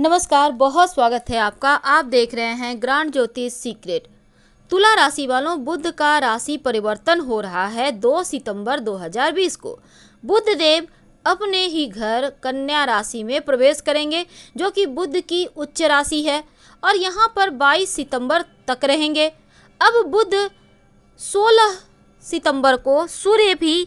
नमस्कार बहुत स्वागत है आपका आप देख रहे हैं ग्रांड ज्योतिष सीक्रेट तुला राशि वालों बुद्ध का राशि परिवर्तन हो रहा है 2 सितंबर 2020 को बुद्ध देव अपने ही घर कन्या राशि में प्रवेश करेंगे जो कि बुद्ध की उच्च राशि है और यहाँ पर 22 सितंबर तक रहेंगे अब बुद्ध 16 सितंबर को सूर्य भी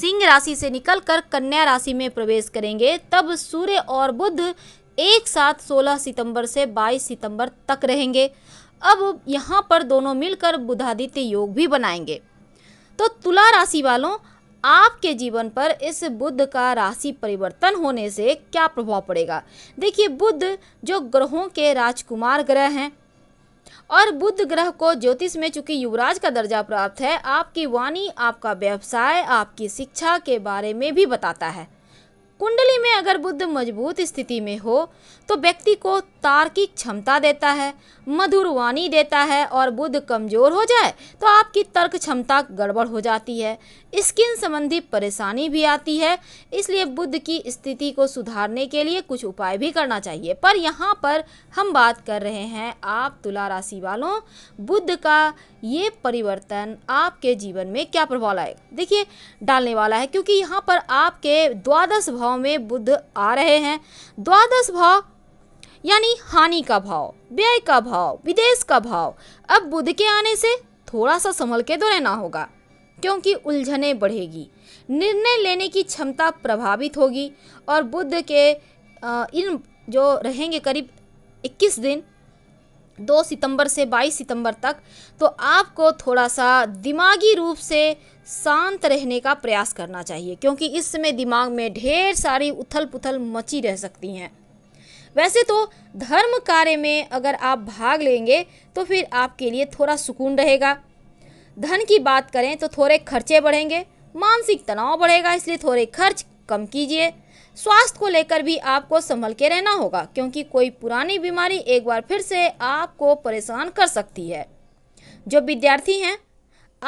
सिंह राशि से निकलकर कन्या राशि में प्रवेश करेंगे तब सूर्य और बुद्ध एक साथ 16 सितंबर से 22 सितंबर तक रहेंगे अब यहाँ पर दोनों मिलकर बुधादित्य योग भी बनाएंगे तो तुला राशि वालों आपके जीवन पर इस बुद्ध का राशि परिवर्तन होने से क्या प्रभाव पड़ेगा देखिए बुद्ध जो ग्रहों के राजकुमार ग्रह हैं और बुद्ध ग्रह को ज्योतिष में चूंकि युवराज का दर्जा प्राप्त है आपकी वाणी आपका व्यवसाय आपकी शिक्षा के बारे में भी बताता है कुंडली में अगर बुद्ध मजबूत स्थिति में हो तो व्यक्ति को तार्किक क्षमता देता है मधुर वाणी देता है और बुद्ध कमज़ोर हो जाए तो आपकी तर्क क्षमता गड़बड़ हो जाती है स्किन संबंधी परेशानी भी आती है इसलिए बुद्ध की स्थिति को सुधारने के लिए कुछ उपाय भी करना चाहिए पर यहाँ पर हम बात कर रहे हैं आप तुला राशि वालों बुद्ध का ये परिवर्तन आपके जीवन में क्या प्रभाव लाएगा देखिए डालने वाला है क्योंकि यहाँ पर आपके द्वादश भाव भाव में बुद्ध आ रहे हैं द्वादश भाव यानी हानि का भाव व्यय का भाव विदेश का भाव अब बुद्ध के आने से थोड़ा सा संभल के तो रहना होगा क्योंकि उलझने बढ़ेगी निर्णय लेने की क्षमता प्रभावित होगी और बुद्ध के इन जो रहेंगे करीब 21 दिन दो सितंबर से बाईस सितंबर तक तो आपको थोड़ा सा दिमागी रूप से शांत रहने का प्रयास करना चाहिए क्योंकि इस समय दिमाग में ढेर सारी उथल पुथल मची रह सकती हैं वैसे तो धर्म कार्य में अगर आप भाग लेंगे तो फिर आपके लिए थोड़ा सुकून रहेगा धन की बात करें तो थोड़े खर्चे बढ़ेंगे मानसिक तनाव बढ़ेगा इसलिए थोड़े खर्च कम कीजिए स्वास्थ्य को लेकर भी आपको संभल के रहना होगा क्योंकि कोई पुरानी बीमारी एक बार फिर से आपको परेशान कर सकती है जो विद्यार्थी हैं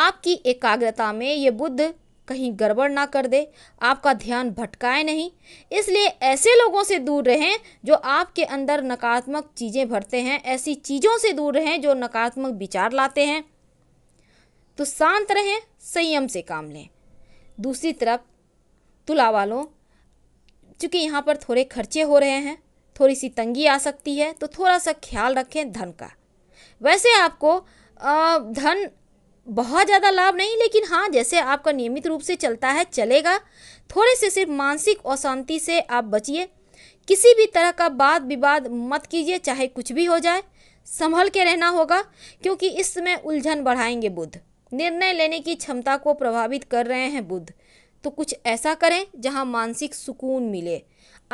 आपकी एकाग्रता में ये बुद्ध कहीं गड़बड़ ना कर दे आपका ध्यान भटकाए नहीं इसलिए ऐसे लोगों से दूर रहें जो आपके अंदर नकारात्मक चीज़ें भरते हैं ऐसी चीज़ों से दूर रहें जो नकारात्मक विचार लाते हैं तो शांत रहें संयम से काम लें दूसरी तरफ तुला वालों चूँकि यहाँ पर थोड़े खर्चे हो रहे हैं थोड़ी सी तंगी आ सकती है तो थोड़ा सा ख्याल रखें धन का वैसे आपको धन बहुत ज़्यादा लाभ नहीं लेकिन हाँ जैसे आपका नियमित रूप से चलता है चलेगा थोड़े से सिर्फ मानसिक अशांति से आप बचिए किसी भी तरह का वाद विवाद मत कीजिए चाहे कुछ भी हो जाए संभल के रहना होगा क्योंकि इस समय उलझन बढ़ाएंगे बुद्ध निर्णय लेने की क्षमता को प्रभावित कर रहे हैं बुद्ध तो कुछ ऐसा करें जहाँ मानसिक सुकून मिले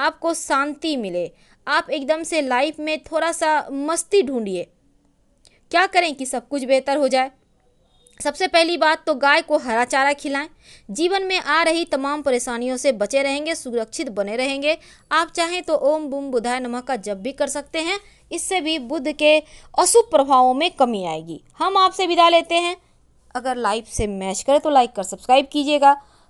आपको शांति मिले आप एकदम से लाइफ में थोड़ा सा मस्ती ढूंढिए क्या करें कि सब कुछ बेहतर हो जाए सबसे पहली बात तो गाय को हरा चारा खिलाएं जीवन में आ रही तमाम परेशानियों से बचे रहेंगे सुरक्षित बने रहेंगे आप चाहें तो ओम बुम बुधाय नमः का जप भी कर सकते हैं इससे भी बुद्ध के अशुभ प्रभावों में कमी आएगी हम आपसे विदा लेते हैं अगर लाइफ से मैच करें तो लाइक कर सब्सक्राइब कीजिएगा